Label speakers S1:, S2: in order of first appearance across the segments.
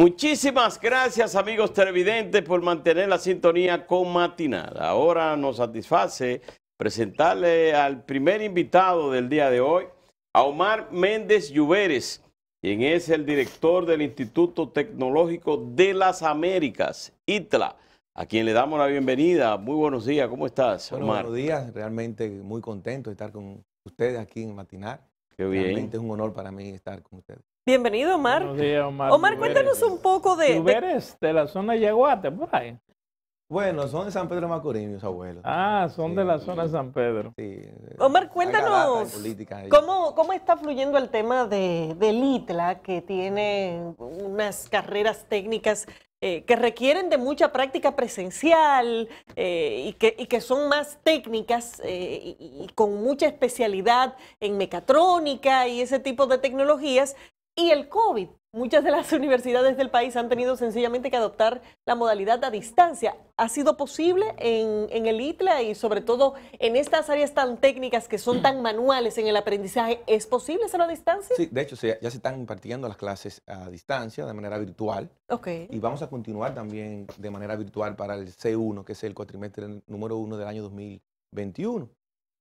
S1: Muchísimas gracias amigos televidentes por mantener la sintonía con Matinada. Ahora nos satisface presentarle al primer invitado del día de hoy, a Omar Méndez Lluveres, quien es el director del Instituto Tecnológico de las Américas, ITLA, a quien le damos la bienvenida. Muy buenos días, ¿cómo estás, Omar? buenos
S2: días, realmente muy contento de estar con ustedes aquí en Matinal. Realmente es un honor para mí estar con ustedes.
S3: Bienvenido, Omar. Buenos Omar. Omar, cuéntanos un poco de... ¿Tú de...
S4: de la zona de Yaguate, por ahí. Bueno, son de San Pedro de Macorís, mis abuelos. Ah, son de la zona de San Pedro. Sí.
S3: Omar, cuéntanos ¿cómo, cómo está fluyendo el tema de, del ITLA, que tiene unas carreras técnicas eh, que requieren de mucha práctica presencial eh, y, que, que, son más técnicas eh, y, con mucha especialidad en mecatrónica y ese tipo de tecnologías y el COVID. Muchas de las universidades del país han tenido sencillamente que adoptar la modalidad a distancia. ¿Ha sido posible en, el ITLA y sobre todo en estas áreas tan técnicas que son tan manuales en el aprendizaje? ¿Es posible hacerlo a distancia? Sí,
S2: de hecho ya se están impartiendo las clases a distancia de manera virtual. Okay. Y vamos a continuar también de manera virtual para el C1, que es el cuatrimestre número uno del año 2021.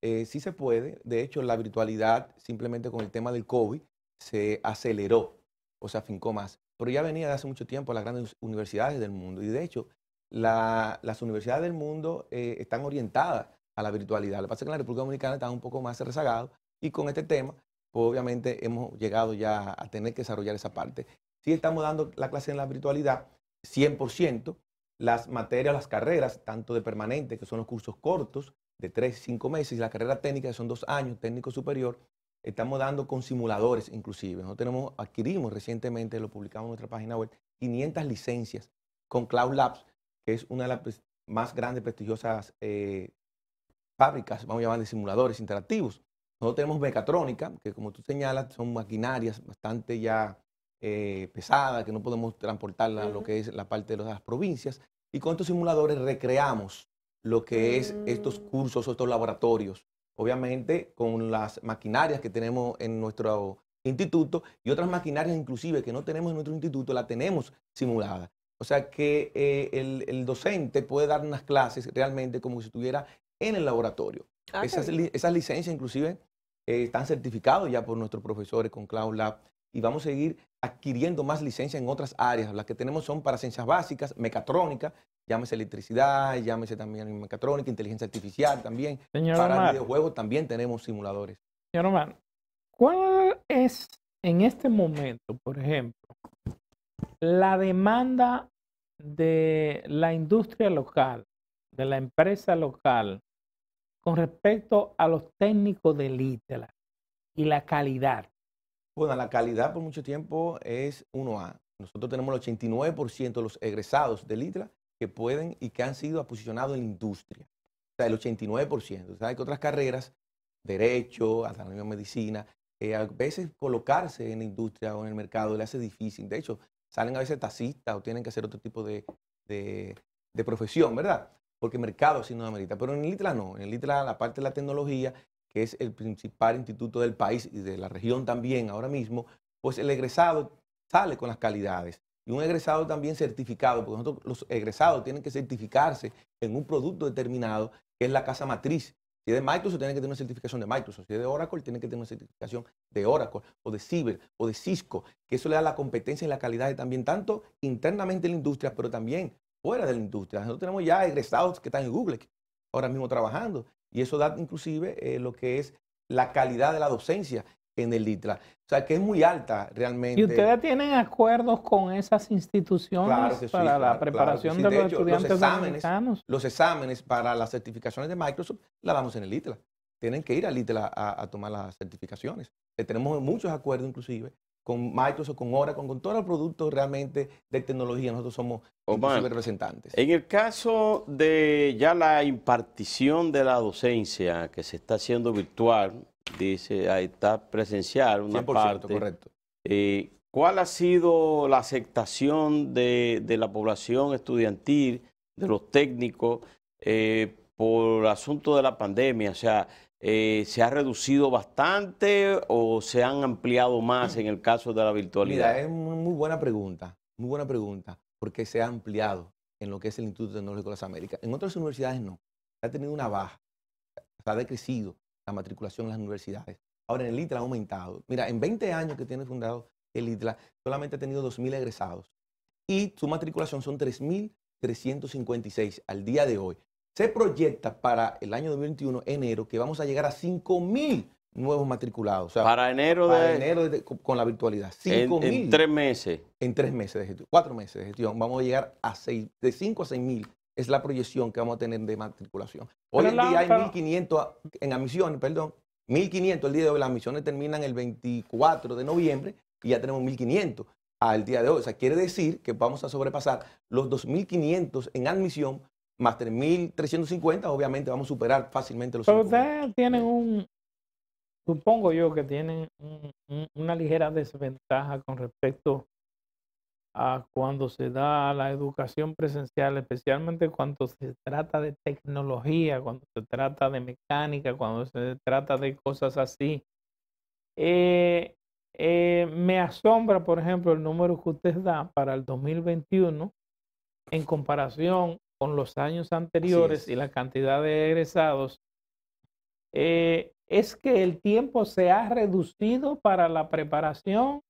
S2: Eh, sí se puede, de hecho la virtualidad simplemente con el tema del COVID se aceleró o se afincó más. Pero ya venía de hace mucho tiempo a las grandes universidades del mundo. Y de hecho, las universidades del mundo eh, están orientadas a la virtualidad. Lo que pasa es que en la República Dominicana está un poco más rezagado y con este tema, pues obviamente hemos llegado ya a tener que desarrollar esa parte. si estamos dando la clase en la virtualidad 100%, las materias, las carreras, tanto de permanente, que son los cursos cortos, de 3, 5 meses, y la carrera técnica, que son dos años, técnico superior, Estamos dando con simuladores inclusive. Nosotros tenemos, adquirimos recientemente, lo publicamos en nuestra página web, 500 licencias con Cloud Labs, que es una de las pues, más grandes, prestigiosas eh, fábricas, vamos a llamar de simuladores interactivos. Nosotros tenemos mecatrónica, que como tú señalas, son maquinarias bastante ya eh, pesadas, que no podemos transportarla a lo que es la parte de las provincias. Y con estos simuladores recreamos lo que es estos mm. cursos, estos laboratorios obviamente con las maquinarias que tenemos en nuestro instituto y otras maquinarias inclusive que no tenemos en nuestro instituto, la tenemos simulada. O sea que eh, el, docente puede dar unas clases realmente como si estuviera en el laboratorio. Ah, esas, licencias inclusive eh, están certificadas ya por nuestros profesores con Cloud y vamos a seguir adquiriendo más licencias en otras áreas. Las que tenemos son para ciencias básicas, mecatrónica, llámese electricidad, llámese también mecatrónica, inteligencia artificial también. para videojuegos también tenemos simuladores.
S4: Señor Omar, ¿cuál es en este momento, por ejemplo, la demanda de la industria local, de la empresa local, con respecto a los técnicos de ITELA y la calidad?
S2: Bueno, la calidad por mucho tiempo es 1A. Nosotros tenemos el 89% de los egresados de LITRA que pueden y que han sido posicionados en la industria. O sea, el 89%. O hay que otras carreras, derecho, hasta la medicina, eh, a veces colocarse en la industria o en el mercado le hace difícil. De hecho, salen a veces taxistas o tienen que hacer otro tipo de, profesión, ¿verdad? Porque el mercado sí no amerita. Pero en el no. En el ITLA, la parte de la tecnología, que es el principal instituto del país y de la región también ahora mismo, pues el egresado sale con las calidades. Y un egresado también certificado, porque nosotros los egresados tienen que certificarse en un producto determinado, que es la casa matriz. Si es de Microsoft, tiene que tener una certificación de Microsoft. Si es de Oracle, tienen que tener una certificación de Oracle, o de Ciber, o de Cisco, que eso le da la competencia y la calidad también, tanto internamente en la industria, pero también fuera de la industria. Nosotros tenemos ya egresados que están en Google, ahora mismo trabajando, y eso da inclusive eh, lo que es la calidad de la docencia en el ITLA. O sea, que es muy alta realmente. ¿Y ustedes
S4: tienen acuerdos con esas instituciones para la preparación de, los estudiantes exámenes,
S2: Los exámenes para las certificaciones de Microsoft la damos en el ITLA. Tienen que ir al ITLA a, tomar las certificaciones. Eh, tenemos muchos acuerdos inclusive con Microsoft, con Oracle, con todos los productos realmente de tecnología, nosotros somos representantes.
S1: En el caso de ya la impartición de la docencia que se está haciendo virtual, dice, ahí está presencial una 100%, correcto. Eh, ¿Cuál ha sido la aceptación de, la población estudiantil, de los técnicos, eh, por asunto de la pandemia? O sea, eh, se ha reducido bastante o se han ampliado más en el caso de la virtualidad? Mira, es
S2: muy buena pregunta, muy buena pregunta, porque se ha ampliado en lo que es el Instituto Tecnológico de las Américas. En otras universidades no, ha tenido una baja, se ha decrecido la matriculación en las universidades. Ahora en el ITLA ha aumentado. Mira, en 20 años que tiene fundado el ITLA, solamente ha tenido 2.000 egresados y su matriculación son 3.356 al día de hoy. Se proyecta para el año 2021, enero, que vamos a llegar a 5.000 mil nuevos matriculados. para enero para de... enero con la virtualidad. en, tres meses. En tres meses de gestión. Cuatro meses de gestión. Vamos a llegar a seis, de 5 a 6 mil. Es la proyección que vamos a tener de matriculación. Hoy en día hay 1.500 en admisiones, perdón. 1.500 el día de hoy. Las admisiones terminan el 24 de noviembre y ya tenemos 1.500 al día de hoy. O sea, quiere decir que vamos a sobrepasar los 2.500 en admisión más 3.350,
S4: obviamente vamos a superar fácilmente los Pero ustedes tienen un, supongo yo que tienen una ligera desventaja con respecto a cuando se da la educación presencial, especialmente cuando se trata de tecnología, cuando se trata de mecánica, cuando se trata de cosas así. Eh, eh, me asombra, por ejemplo, el número que usted da para el 2021 en comparación con los años anteriores y la cantidad de egresados, eh, es que el tiempo se ha reducido para la preparación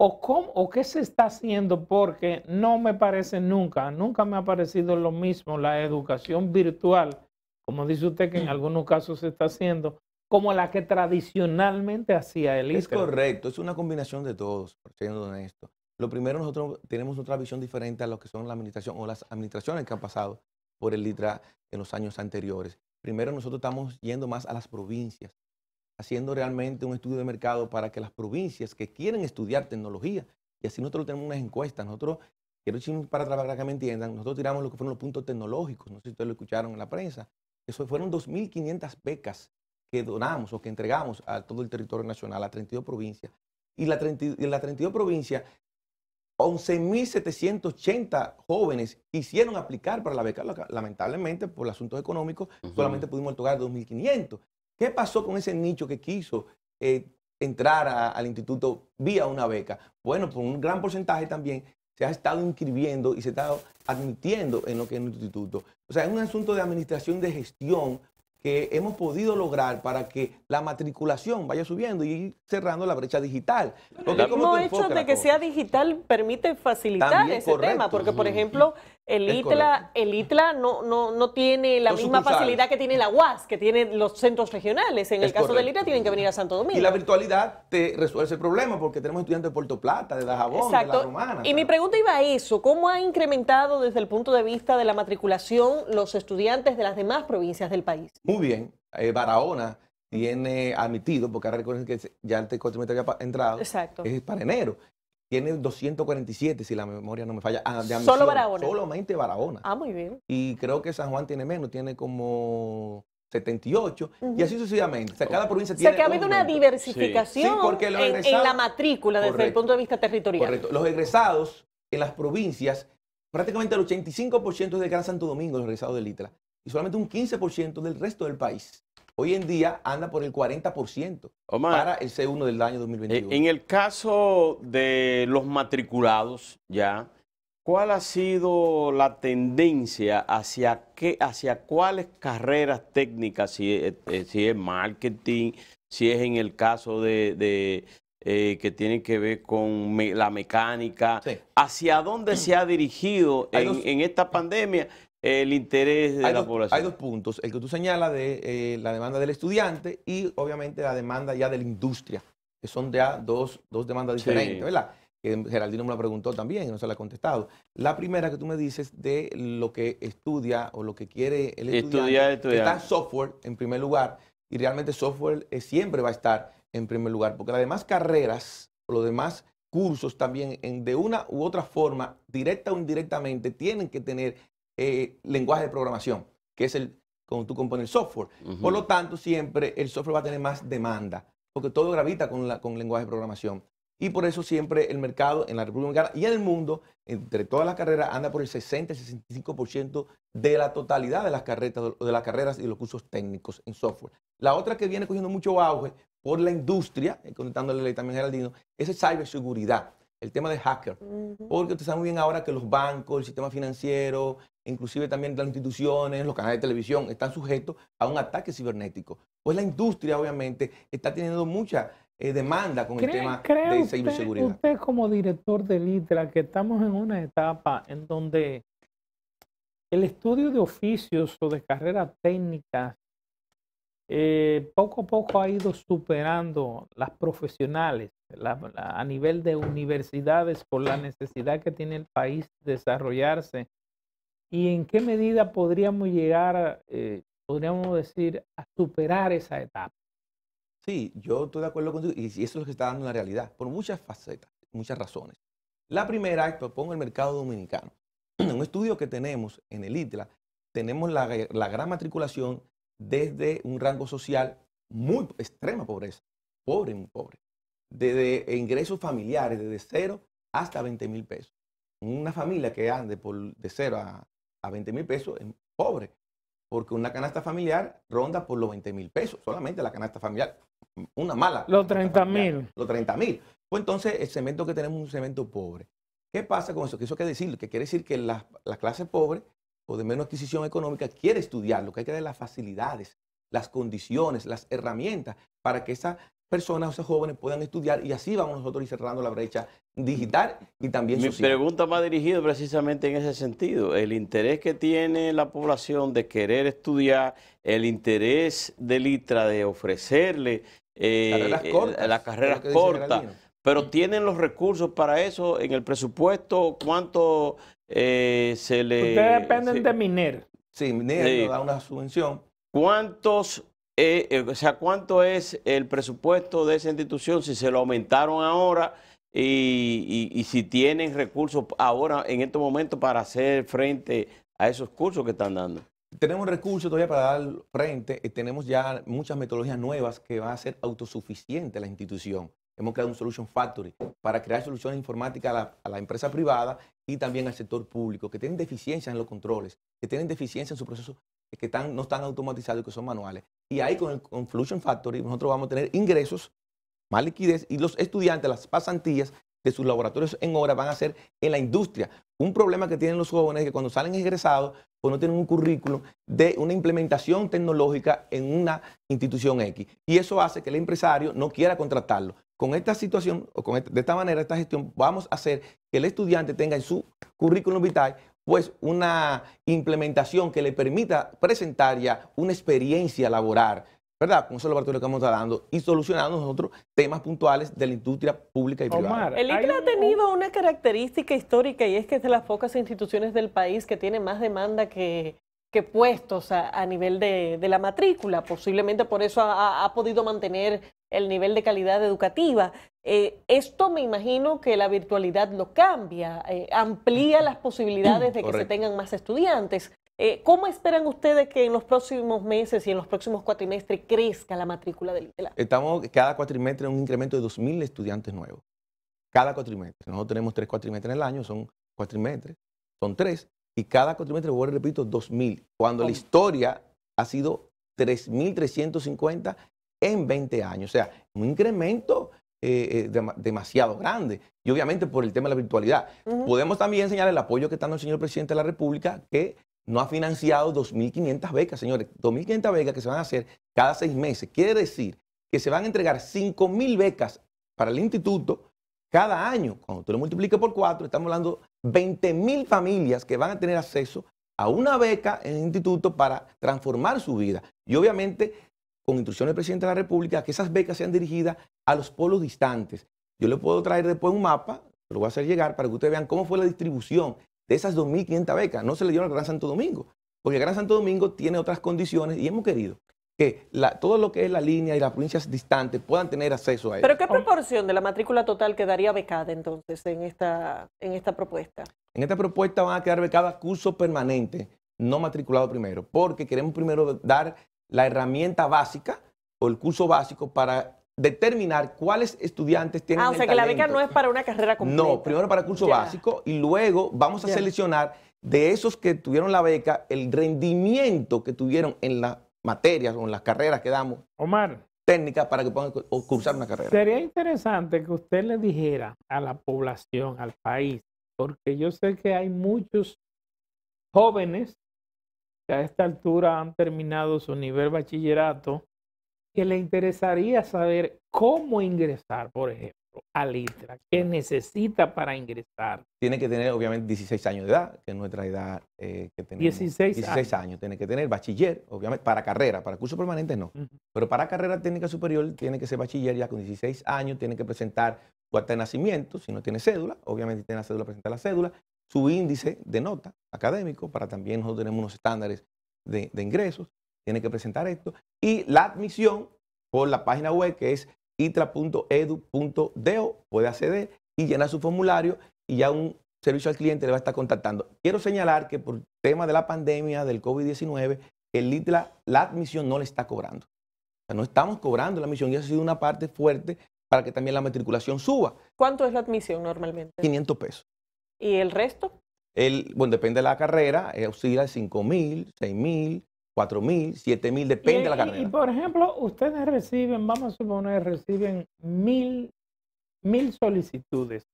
S4: o, o qué se está haciendo porque no me parece nunca, nunca me ha parecido lo mismo la educación virtual, como dice usted que en algunos casos se está haciendo, como la que tradicionalmente hacía el Es correcto,
S2: es una combinación de todos, por ser honesto. Lo primero, nosotros tenemos otra visión diferente a lo que son la administración o las administraciones que han pasado por el LITRA en los años anteriores. Primero, nosotros estamos yendo más a las provincias, haciendo realmente un estudio de mercado para que las provincias que quieren estudiar tecnología, y así nosotros tenemos unas encuestas, nosotros, quiero decir para, para que me entiendan, nosotros tiramos lo que fueron los puntos tecnológicos, no sé si ustedes lo escucharon en la prensa, eso fueron 2.500 becas que donamos o que entregamos a todo el territorio nacional, a 32 provincias. Y las la 32 provincias 11.780 jóvenes quisieron aplicar para la beca. Lamentablemente, por asuntos económicos, solamente pudimos otorgar 2.500. ¿Qué pasó con ese nicho que quiso eh, entrar al instituto vía una beca? Bueno, por un gran porcentaje también se ha estado inscribiendo y se ha estado admitiendo en lo que es el instituto. O sea, es un asunto de administración de gestión que hemos podido lograr para que la matriculación vaya subiendo
S3: y cerrando la brecha digital. Porque el mismo hecho de que sea digital permite facilitar ese tema, porque por ejemplo, el ITLA, no, no, tiene la misma facilidad que tiene la UAS, que tiene los centros regionales. En el caso del ITLA tienen que venir a Santo Domingo. Y la
S2: virtualidad te resuelve el problema porque tenemos estudiantes de Puerto Plata, de Dajabón, de La Romana. Y
S3: mi pregunta iba a eso. ¿Cómo ha incrementado desde el punto de vista de la matriculación los estudiantes de las demás provincias del país?
S2: Muy bien. Eh, Barahona tiene admitido, porque ahora recuerden que ya el ya ha entrado, Exacto. es para enero tiene 247, si la memoria no me falla. Ah, de Solo Barahona. Solamente Barahona. Ah, muy bien. Y creo que San Juan tiene menos, tiene como 78, y así sucesivamente. O sea, cada provincia o sea, que ha habido una
S3: diversificación en, la matrícula desde el punto de vista territorial.
S2: Correcto. Los egresados en las provincias, prácticamente el 85% es de Gran Santo Domingo, los egresados del ITLA, y solamente un 15% del resto del país hoy en día anda por el 40% para
S1: el C1 del año 2021. Eh, en el caso de los matriculados, ya, ¿cuál ha sido la tendencia hacia, qué, hacia cuáles carreras técnicas, si es, eh, marketing, si es en el caso de, eh, que tiene que ver con la mecánica, hacia dónde se ha dirigido en, esta pandemia el interés de la población. Hay dos
S2: puntos, el que tú señalas de eh, la demanda del estudiante y obviamente la demanda ya de la industria, que son ya dos, dos demandas diferentes, ¿verdad? Que Geraldino me lo preguntó también y no se la ha contestado. La primera que tú me dices de lo que estudia o lo que quiere el estudiante, estudiar, estudiar. está software en primer lugar y realmente software eh, siempre va a estar en primer lugar, porque las demás carreras o los demás cursos también en, de una u otra forma, directa o indirectamente, tienen que tener eh, lenguaje de programación, que es el como tú compones el software. Por lo tanto, siempre el software va a tener más demanda, porque todo gravita con, la, lenguaje de programación. Y por eso siempre el mercado en la República Dominicana y en el mundo, entre todas las carreras, anda por el 60-65% de la totalidad de las, carretas, de las carreras y los cursos técnicos en software. La otra que viene cogiendo mucho auge por la industria, eh, conectándole también a Geraldino, es el ciberseguridad, el tema de hacker. Porque usted sabe muy bien ahora que los bancos, el sistema financiero, inclusive también las instituciones, los canales de televisión, están sujetos a un ataque cibernético. Pues la industria, obviamente, está teniendo mucha eh, demanda con el tema de ciberseguridad.
S4: Usted, como director de Litra que estamos en una etapa en donde el estudio de oficios o de carreras técnicas eh, poco a poco ha ido superando las profesionales a nivel de universidades por la necesidad que tiene el país de desarrollarse ¿Y en qué medida podríamos llegar, eh, podríamos decir, a superar esa etapa?
S2: Sí, yo estoy de acuerdo contigo y eso es lo que está dando la realidad, por muchas facetas, muchas razones. La primera, propongo el mercado dominicano. En un estudio que tenemos en el ITLA, tenemos la, gran matriculación desde un rango social muy extrema pobreza, pobre, muy pobre, desde ingresos familiares desde cero hasta 20 mil pesos. Una familia que ande por, de cero a a 20 mil pesos es pobre, porque una canasta familiar ronda por los 20 mil pesos, solamente la canasta familiar, una mala. Los 30 mil. Los 30 mil. Pues entonces el cemento que tenemos es un cemento pobre. ¿Qué pasa con eso? Que eso quiere decir, que quiere decir que la, clase pobre o de menos adquisición económica quiere estudiar, lo que hay que dar las facilidades, las condiciones, las herramientas para que esa personas, o jóvenes puedan estudiar y así vamos nosotros cerrando la brecha digital y también Mi social. Mi pregunta va
S1: dirigida precisamente en ese sentido, el interés que tiene la población de querer estudiar, el interés del ITRA de ofrecerle eh, eh, las carreras cortas, pero tienen los recursos para eso en el presupuesto, cuánto eh, se le... Ustedes
S4: dependen de MINER.
S1: Sí, MINER nos da
S4: una subvención.
S1: ¿Cuántos eh, eh, o sea, ¿cuánto es el presupuesto de esa institución si se lo aumentaron ahora y, si tienen recursos ahora en estos momento para hacer frente a esos cursos que están dando?
S2: Tenemos recursos todavía para dar frente, y eh, tenemos ya muchas metodologías nuevas que van a ser autosuficiente la institución. Hemos creado un Solution Factory para crear soluciones informáticas a la, empresa privada y también al sector público, que tienen deficiencias en los controles, que tienen deficiencias en su proceso que no están automatizados y que son manuales. Y ahí con el factor Factory nosotros vamos a tener ingresos, más liquidez y los estudiantes, las pasantías de sus laboratorios en obra van a ser en la industria. Un problema que tienen los jóvenes es que cuando salen egresados, pues no tienen un currículum de una implementación tecnológica en una institución X. Y eso hace que el empresario no quiera contratarlo. Con esta situación, o con de esta manera, esta gestión, vamos a hacer que el estudiante tenga en su currículum vital pues una implementación que le permita presentar ya una experiencia laboral, ¿verdad? Con ese lo que vamos dando y solucionando nosotros temas puntuales de la industria pública y privada. el
S3: ICLA ha tenido una característica histórica y es que es de las pocas instituciones del país que tiene más demanda que, puestos a, nivel de, la matrícula. Posiblemente por eso ha, podido mantener el nivel de calidad educativa. Eh, esto me imagino que la virtualidad lo cambia, eh, amplía las posibilidades de que se tengan más estudiantes. Eh, ¿Cómo esperan ustedes que en los próximos meses y en los próximos cuatrimestres crezca la matrícula del ITLA?
S2: Estamos cada cuatrimestre es un incremento de 2.000 estudiantes nuevos. Cada cuatrimestre. Nosotros tenemos tres cuatrimestres en el año, son cuatrimestres, son tres. Y cada cuatrimestre, vuelvo repito, 2.000. Cuando la historia ha sido 3.350 en 20 años. O sea, un incremento eh, eh, demasiado grande. Y obviamente por el tema de la virtualidad. Podemos también señalar el apoyo que está dando el señor presidente de la República, que no ha financiado 2.500 becas, señores. 2.500 becas que se van a hacer cada seis meses. Quiere decir que se van a entregar 5.000 becas para el instituto cada año. Cuando tú lo multiplicas por cuatro, estamos hablando 20.000 familias que van a tener acceso a una beca en el instituto para transformar su vida. Y obviamente con instrucción del presidente de la República, que esas becas sean dirigidas a los polos distantes. Yo le puedo traer después un mapa, lo voy a hacer llegar para que ustedes vean cómo fue la distribución de esas 2.500 becas. No se le dio al Gran Santo Domingo, porque el Gran Santo Domingo tiene otras condiciones y hemos querido que todo lo que es la línea y las provincias distantes puedan tener acceso a eso. ¿Pero qué
S3: proporción de la matrícula total quedaría becada entonces en esta, en esta propuesta?
S2: En esta propuesta van a quedar becadas cursos permanentes, no matriculado primero, porque queremos primero dar la herramienta básica o el curso básico para determinar cuáles estudiantes tienen Ah, o sea que la beca no
S3: es para una carrera completa. No,
S2: primero para el curso básico y luego vamos a seleccionar de esos que tuvieron la beca el rendimiento que tuvieron en las materias o en las carreras que damos. Omar. Técnicas para que puedan cursar una carrera.
S4: Sería interesante que usted le dijera a la población, al país, porque yo sé que hay muchos jóvenes a esta altura han terminado su nivel bachillerato, que le interesaría saber cómo ingresar, por ejemplo, al ITRA, qué necesita para ingresar.
S2: Tiene que tener, obviamente, 16 años de edad, que es nuestra edad eh, que tenemos. 16, 16 años. Tiene que tener bachiller, obviamente, para carrera, para curso permanente no. Pero para carrera técnica superior tiene que ser bachiller ya con 16 años, tiene que presentar cuarta de nacimiento, si no tiene cédula, obviamente tiene la cédula, presenta la cédula, su índice de nota académico, para también nosotros tenemos unos estándares de, ingresos, tiene que presentar esto, y la admisión por la página web que es itra.edu.do, puede acceder y llenar su formulario y ya un servicio al cliente le va a estar contactando. Quiero señalar que por tema de la pandemia del COVID-19, el ITLA, la admisión no le está cobrando. O sea, no estamos cobrando la admisión y eso ha sido una parte fuerte para que también la matriculación suba.
S3: ¿Cuánto es la admisión normalmente?
S2: 500 pesos.
S3: ¿Y el resto?
S2: El, bueno, depende de la carrera, eh, oscila de 5 mil, 6 mil, 4 mil, 7 mil, depende de la carrera. Y,
S4: por ejemplo, ustedes reciben, vamos a suponer, reciben mil, mil solicitudes.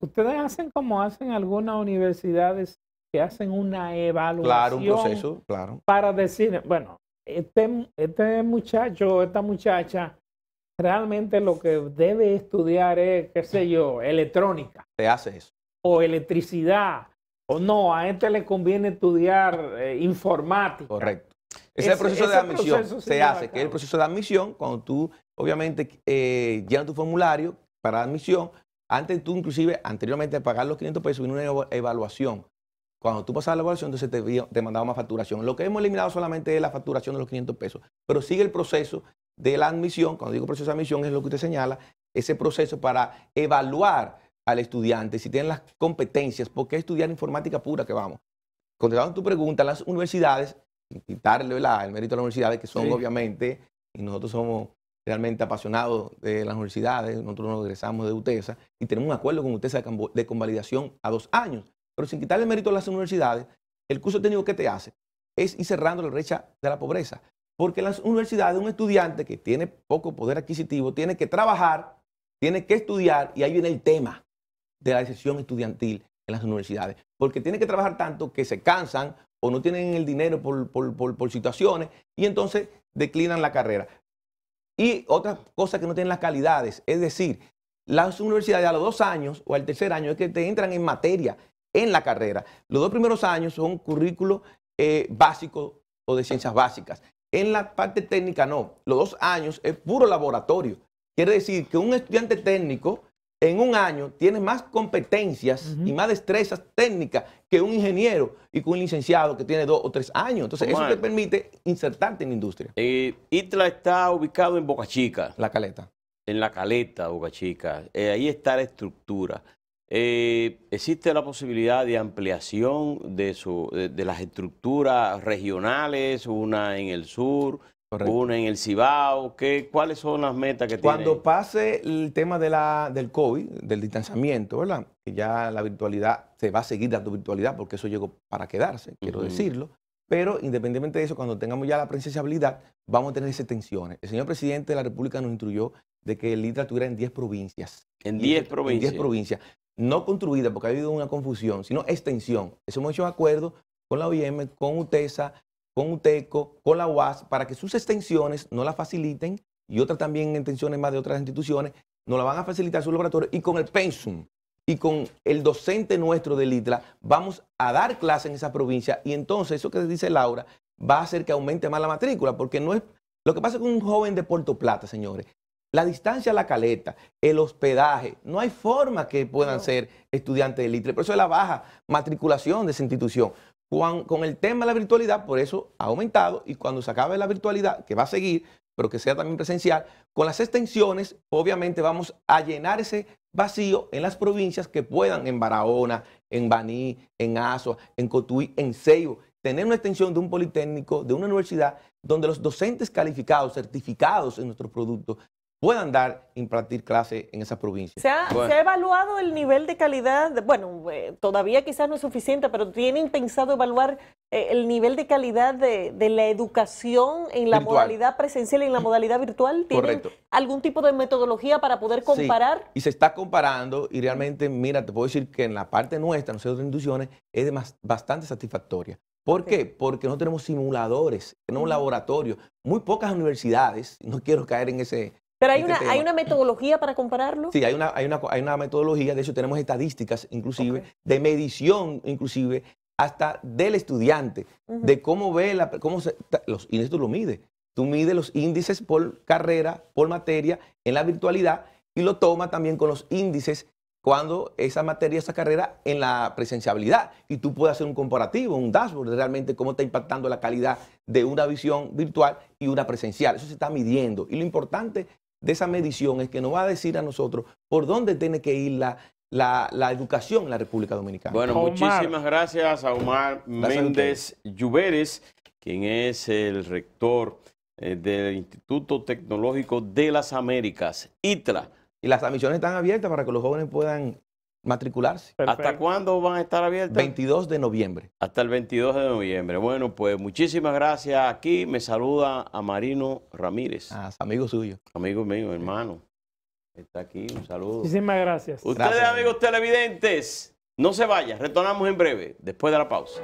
S4: Ustedes hacen como hacen algunas universidades que hacen una evaluación. Claro, un proceso, claro. Para decir, bueno, este, este muchacho, esta muchacha, realmente lo que debe estudiar es, qué sé yo, electrónica. Se hace eso o electricidad, o no, a este le conviene estudiar eh, informática. Correcto.
S2: Ese, es el proceso de admisión. se, hace, que es el proceso de admisión, cuando tú, obviamente, eh, llenas tu formulario para admisión, antes tú inclusive, anteriormente, pagar los 500 pesos, vino una evaluación. Cuando tú pasabas la evaluación, entonces te, te mandaba más facturación. Lo que hemos eliminado solamente es la facturación de los 500 pesos, pero sigue el proceso de la admisión, cuando digo proceso de admisión es lo que usted señala, ese proceso para evaluar al estudiante, si tienen las competencias, ¿por qué estudiar informática pura que vamos? Contestando tu pregunta, las universidades, quitarle el mérito a las universidades, que son obviamente, y nosotros somos realmente apasionados de las universidades, nosotros nos regresamos de UTESA y tenemos un acuerdo con UTESA de convalidación a dos años. Pero sin quitarle el mérito a las universidades, el curso técnico que te hace es ir cerrando la brecha de la pobreza. Porque las universidades, un estudiante que tiene poco poder adquisitivo tiene que trabajar, tiene que estudiar y ahí viene el tema de la decisión estudiantil en las universidades, porque tienen que trabajar tanto que se cansan o no tienen el dinero por, situaciones y entonces declinan la carrera. Y otra cosa que no tienen las calidades, es decir, las universidades a los dos años o al tercer año es que te entran en materia, en la carrera. Los dos primeros años son currículo eh, básico o de ciencias básicas. En la parte técnica no, los dos años es puro laboratorio. Quiere decir que un estudiante técnico en un año tienes más competencias y más destrezas técnicas que un ingeniero y que un licenciado que tiene dos o tres años. Entonces, eso te permite insertarte en la industria. ITLA está
S1: ubicado en Boca Chica. La Caleta. En la Caleta, Boca Chica. Eh, ahí está la estructura. Eh, ¿Existe la posibilidad de ampliación de las estructuras regionales, una en el sur, una en el Cibao, ¿qué, ¿cuáles son las metas que tiene? Cuando
S2: pase el tema de la, del COVID, del distanciamiento, ¿verdad? Que ya la virtualidad, se va a seguir dando virtualidad porque eso llegó para quedarse, quiero decirlo. Pero independientemente de eso, cuando tengamos ya la presenciabilidad, vamos a tener esas tensiones. El señor presidente de la República nos instruyó de que el IDRA estuviera en 10 provincias. ¿En 10 provincias? En 10 provincias. No construida, porque ha habido una confusión, sino extensión. Eso hemos hecho acuerdo con la OIM, con UTESA, con UTECO, con la UAS, para que sus extensiones no la faciliten y otras también extensiones más de otras instituciones, no la van a facilitar su laboratorio y con el pensum y con el docente nuestro del LITRA, vamos a dar clase en esa provincia y entonces eso que dice Laura va a hacer que aumente más la matrícula, porque no es... Lo que pasa con un joven de Puerto Plata, señores, la distancia a la caleta, el hospedaje, no hay forma que puedan ser estudiantes de litre Por eso es la baja matriculación de esa institución. Con, el tema de la virtualidad, por eso ha aumentado y cuando se acabe la virtualidad, que va a seguir, pero que sea también presencial, con las extensiones, obviamente vamos a llenar ese vacío en las provincias que puedan, en Barahona, en Baní, en Asua, en Cotuí, en Ceibo, tener una extensión de un politécnico, de una universidad, donde los docentes calificados, certificados en nuestro producto, puedan dar, impartir clases en esas provincias. ¿Se ha,
S3: evaluado el nivel de calidad? bueno, eh, todavía quizás no es suficiente, pero ¿tienen pensado evaluar eh, el nivel de calidad de, la educación en la modalidad presencial y en la mm. modalidad virtual? ¿Tienen algún tipo de metodología para poder comparar?
S2: y se está comparando y realmente, mira, te puedo decir que en la parte nuestra, nosotros de inducciones, es bastante satisfactoria. ¿Por qué? Porque no tenemos simuladores, tenemos laboratorios. Muy pocas universidades, no quiero caer en ese,
S3: pero hay, este una, hay una metodología para compararlo. Sí,
S2: hay una, hay una, metodología, de hecho tenemos estadísticas inclusive, de medición inclusive, hasta del estudiante, de cómo ve, la, cómo se, los índices tú lo mides. Tú mides los índices por carrera, por materia, en la virtualidad, y lo toma también con los índices cuando esa materia, esa carrera en la presenciabilidad. Y tú puedes hacer un comparativo, un dashboard realmente cómo está impactando la calidad de una visión virtual y una presencial. Eso se está midiendo. Y lo importante de esa medición es que nos va a decir a nosotros por dónde tiene que ir la, educación en la República Dominicana. Bueno, muchísimas
S1: gracias a Omar Méndez quien es el rector eh, del Instituto Tecnológico de las Américas, ITLA.
S2: Y las admisiones están abiertas para que los jóvenes puedan matricularse. ¿Hasta
S1: cuándo van a estar abiertas? 22 de noviembre. Hasta el 22 de noviembre. Bueno, pues muchísimas gracias. Aquí me saluda a Marino Ramírez. Ah, amigo suyo. Amigo mío, hermano. Está aquí, un saludo. Muchísimas
S4: gracias. Ustedes,
S1: amigos televidentes, no se vayan. Retornamos en breve, después de la pausa.